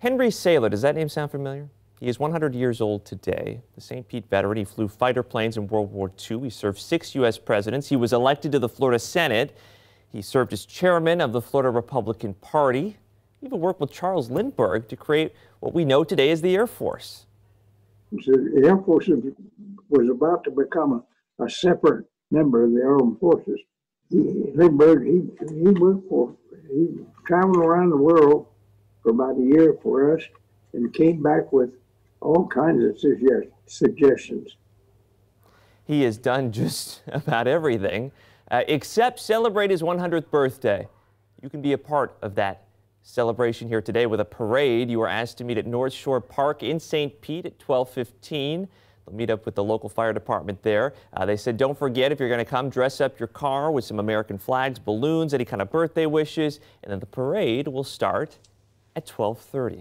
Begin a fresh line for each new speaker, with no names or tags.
Henry Saylor, does that name sound familiar? He is 100 years old today. The St. Pete veteran, he flew fighter planes in World War II. He served six U.S. presidents. He was elected to the Florida Senate. He served as chairman of the Florida Republican Party. He even worked with Charles Lindbergh to create what we know today as the Air Force.
The Air Force was about to become a, a separate member of the armed forces. He, Lindbergh, he, he worked for, he traveled around the world for about a year for us and came back with all kinds of suggest suggestions.
He has done just about everything uh, except celebrate his 100th birthday. You can be a part of that celebration here today with a parade. You are asked to meet at North Shore Park in St. Pete at 1215. They'll meet up with the local fire department there. Uh, they said, don't forget, if you're going to come, dress up your car with some American flags, balloons, any kind of birthday wishes, and then the parade will start at 12.30.